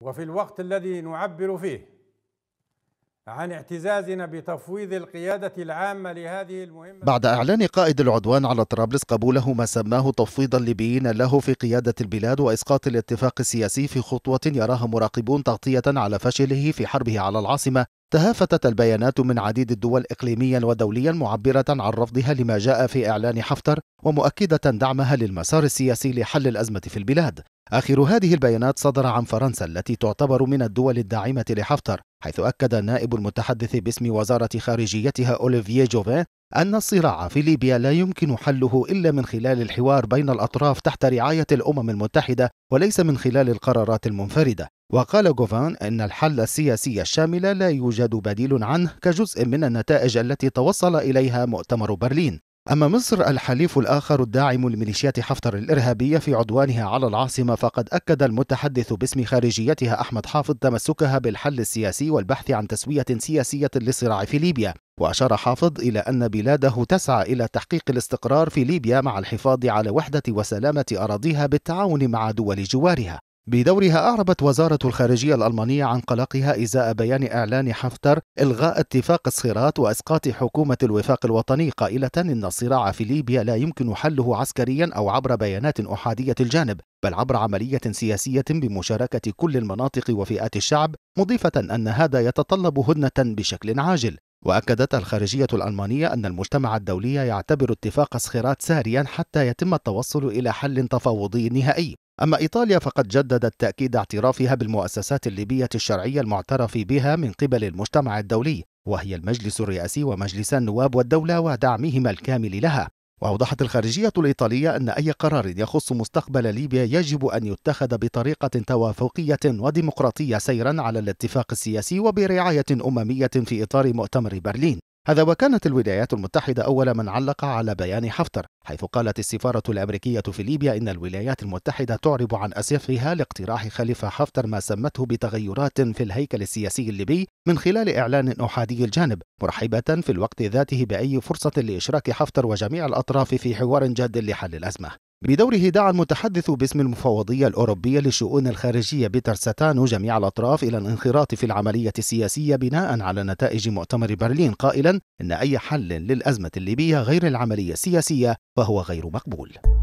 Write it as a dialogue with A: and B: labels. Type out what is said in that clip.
A: وفي الوقت الذي نعبر فيه عن اعتزازنا بتفويض القيادة العامة لهذه المهمة بعد إعلان قائد العدوان على طرابلس قبوله ما سماه تفويض الليبيين له في قيادة البلاد وإسقاط الاتفاق السياسي في خطوة يراها مراقبون تغطية على فشله في حربه على العاصمة تهافتت البيانات من عديد الدول إقليميا ودوليا معبرة عن رفضها لما جاء في إعلان حفتر ومؤكدة دعمها للمسار السياسي لحل الأزمة في البلاد آخر هذه البيانات صدر عن فرنسا التي تعتبر من الدول الداعمة لحفتر حيث أكد نائب المتحدث باسم وزارة خارجيتها أوليفييه جوفين أن الصراع في ليبيا لا يمكن حله إلا من خلال الحوار بين الأطراف تحت رعاية الأمم المتحدة وليس من خلال القرارات المنفردة وقال جوفان أن الحل السياسي الشامل لا يوجد بديل عنه كجزء من النتائج التي توصل إليها مؤتمر برلين أما مصر الحليف الآخر الداعم لميليشيات حفتر الإرهابية في عدوانها على العاصمة فقد أكد المتحدث باسم خارجيتها أحمد حافظ تمسكها بالحل السياسي والبحث عن تسوية سياسية للصراع في ليبيا وأشار حافظ إلى أن بلاده تسعى إلى تحقيق الاستقرار في ليبيا مع الحفاظ على وحدة وسلامة أراضيها بالتعاون مع دول جوارها بدورها أعربت وزارة الخارجية الألمانية عن قلقها إزاء بيان إعلان حفتر إلغاء اتفاق الصيرات وإسقاط حكومة الوفاق الوطني قائلة إن الصراع في ليبيا لا يمكن حله عسكريا أو عبر بيانات أحادية الجانب بل عبر عملية سياسية بمشاركة كل المناطق وفئات الشعب مضيفة أن هذا يتطلب هدنة بشكل عاجل وأكدت الخارجية الألمانية أن المجتمع الدولي يعتبر اتفاق صخيرات ساريا حتى يتم التوصل إلى حل تفاوضي نهائي أما إيطاليا فقد جددت تأكيد اعترافها بالمؤسسات الليبية الشرعية المعترف بها من قبل المجتمع الدولي وهي المجلس الرئاسي ومجلس النواب والدولة ودعمهما الكامل لها وأوضحت الخارجية الإيطالية أن أي قرار يخص مستقبل ليبيا يجب أن يتخذ بطريقة توافقية وديمقراطية سيرا على الاتفاق السياسي وبرعاية أممية في إطار مؤتمر برلين هذا وكانت الولايات المتحدة أول من علق على بيان حفتر حيث قالت السفارة الأمريكية في ليبيا إن الولايات المتحدة تعرب عن أسفها لاقتراح خليفة حفتر ما سمته بتغيرات في الهيكل السياسي الليبي من خلال إعلان أحادي الجانب مرحبة في الوقت ذاته بأي فرصة لإشراك حفتر وجميع الأطراف في حوار جاد لحل الأزمة بدوره دعا المتحدث باسم المفوضية الأوروبية للشؤون الخارجية بيتر ساتانو جميع الأطراف إلى الانخراط في العملية السياسية بناء على نتائج مؤتمر برلين قائلا إن أي حل للأزمة الليبية غير العملية السياسية فهو غير مقبول